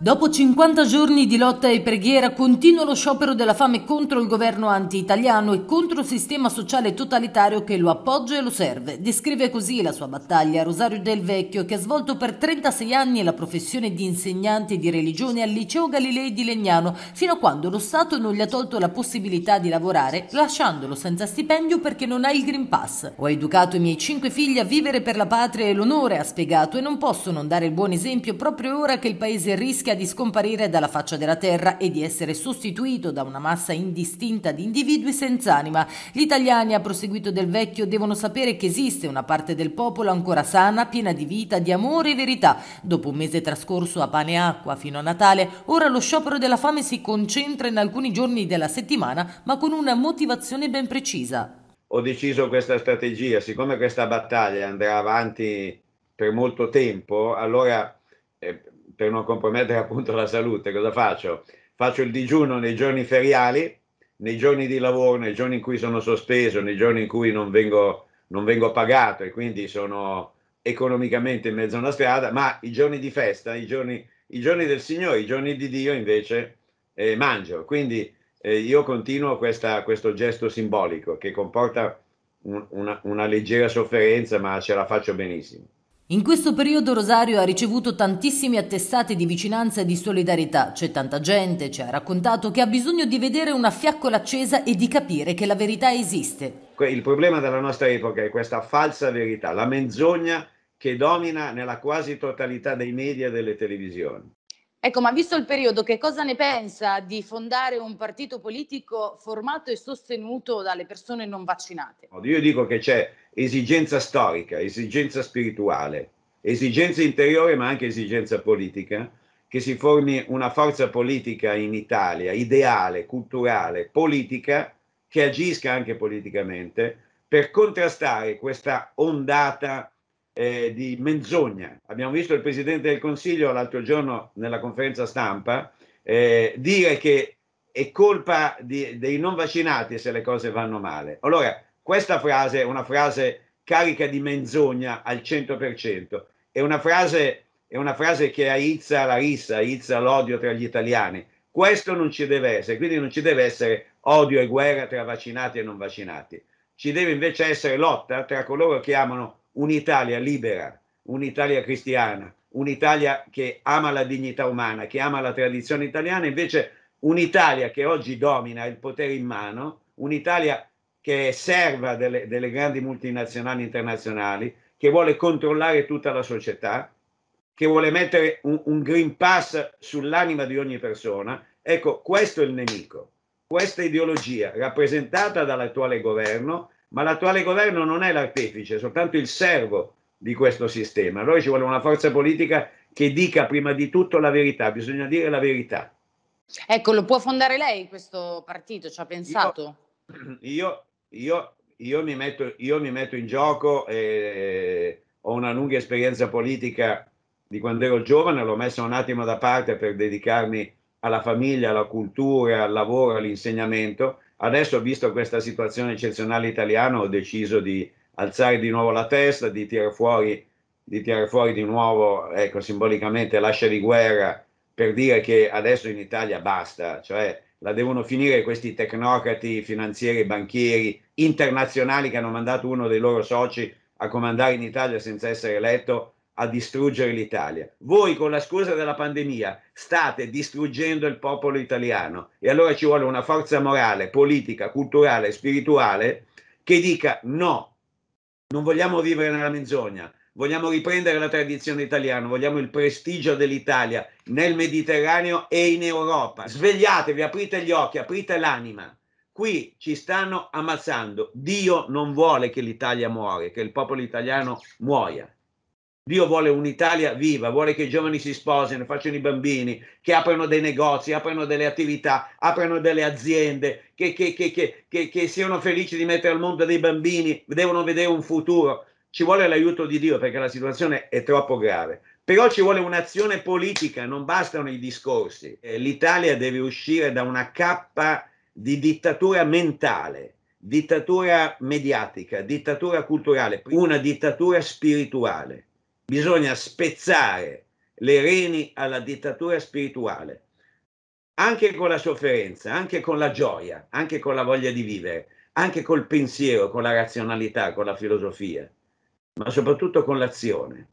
Dopo 50 giorni di lotta e preghiera continua lo sciopero della fame contro il governo anti-italiano e contro il sistema sociale totalitario che lo appoggia e lo serve. Descrive così la sua battaglia Rosario Del Vecchio che ha svolto per 36 anni la professione di insegnante di religione al liceo Galilei di Legnano fino a quando lo Stato non gli ha tolto la possibilità di lavorare lasciandolo senza stipendio perché non ha il Green Pass. Ho educato i miei cinque figli a vivere per la patria e l'onore, ha spiegato, e non posso non dare il buon esempio proprio ora che il paese è rischia di scomparire dalla faccia della terra e di essere sostituito da una massa indistinta di individui senza anima. Gli italiani, ha proseguito Del Vecchio, devono sapere che esiste una parte del popolo ancora sana, piena di vita, di amore e verità. Dopo un mese trascorso a pane e acqua fino a Natale, ora lo sciopero della fame si concentra in alcuni giorni della settimana, ma con una motivazione ben precisa ho deciso questa strategia, siccome questa battaglia andrà avanti per molto tempo, allora eh, per non compromettere appunto la salute, cosa faccio? Faccio il digiuno nei giorni feriali, nei giorni di lavoro, nei giorni in cui sono sospeso, nei giorni in cui non vengo, non vengo pagato e quindi sono economicamente in mezzo a una strada, ma i giorni di festa, i giorni, i giorni del Signore, i giorni di Dio invece eh, mangio. Quindi eh, io continuo questa, questo gesto simbolico che comporta un, una, una leggera sofferenza, ma ce la faccio benissimo. In questo periodo Rosario ha ricevuto tantissimi attestati di vicinanza e di solidarietà. C'è tanta gente, ci ha raccontato, che ha bisogno di vedere una fiaccola accesa e di capire che la verità esiste. Il problema della nostra epoca è questa falsa verità, la menzogna che domina nella quasi totalità dei media e delle televisioni. Ecco, ma visto il periodo, che cosa ne pensa di fondare un partito politico formato e sostenuto dalle persone non vaccinate? Io dico che c'è esigenza storica, esigenza spirituale, esigenza interiore ma anche esigenza politica, che si formi una forza politica in Italia, ideale, culturale, politica, che agisca anche politicamente per contrastare questa ondata eh, di menzogna. Abbiamo visto il Presidente del Consiglio l'altro giorno nella conferenza stampa eh, dire che è colpa di, dei non vaccinati se le cose vanno male. Allora, questa frase è una frase carica di menzogna al 100%, è una frase, è una frase che aizza la rissa, aizza l'odio tra gli italiani. Questo non ci deve essere, quindi non ci deve essere odio e guerra tra vaccinati e non vaccinati. Ci deve invece essere lotta tra coloro che amano un'Italia libera, un'Italia cristiana, un'Italia che ama la dignità umana, che ama la tradizione italiana, invece un'Italia che oggi domina il potere in mano, un'Italia che è serva delle, delle grandi multinazionali internazionali, che vuole controllare tutta la società, che vuole mettere un, un Green Pass sull'anima di ogni persona. Ecco, questo è il nemico. Questa ideologia rappresentata dall'attuale governo ma l'attuale governo non è l'artefice, è soltanto il servo di questo sistema. Allora ci vuole una forza politica che dica prima di tutto la verità, bisogna dire la verità. Ecco, lo può fondare lei questo partito, ci ha pensato? Io, io, io, mi, metto, io mi, metto, in gioco, eh, ho una lunga esperienza politica di quando ero giovane, l'ho messa un attimo da parte per dedicarmi alla famiglia, alla cultura, al lavoro, all'insegnamento Adesso, visto questa situazione eccezionale italiana, ho deciso di alzare di nuovo la testa, di tirare fuori di, tirare fuori di nuovo, ecco, simbolicamente l'ascia di guerra per dire che adesso in Italia basta, cioè la devono finire questi tecnocrati, finanzieri, banchieri internazionali che hanno mandato uno dei loro soci a comandare in Italia senza essere eletto a distruggere l'Italia. Voi con la scusa della pandemia state distruggendo il popolo italiano e allora ci vuole una forza morale, politica, culturale, spirituale che dica no, non vogliamo vivere nella menzogna, vogliamo riprendere la tradizione italiana, vogliamo il prestigio dell'Italia nel Mediterraneo e in Europa. Svegliatevi, aprite gli occhi, aprite l'anima. Qui ci stanno ammazzando. Dio non vuole che l'Italia muore, che il popolo italiano muoia. Dio vuole un'Italia viva, vuole che i giovani si sposino, facciano i bambini, che aprano dei negozi, aprano delle attività, aprano delle aziende, che, che, che, che, siano felici di mettere al mondo dei bambini, devono vedere un futuro. Ci vuole l'aiuto di Dio perché la situazione è troppo grave. Però ci vuole un'azione politica, non bastano i discorsi. Eh, L'Italia deve uscire da una cappa di dittatura mentale, dittatura mediatica, dittatura culturale, una dittatura spirituale Bisogna spezzare le reni alla dittatura spirituale, anche con la sofferenza, anche con la gioia, anche con la voglia di vivere, anche col pensiero, con la razionalità, con la filosofia, ma soprattutto con l'azione.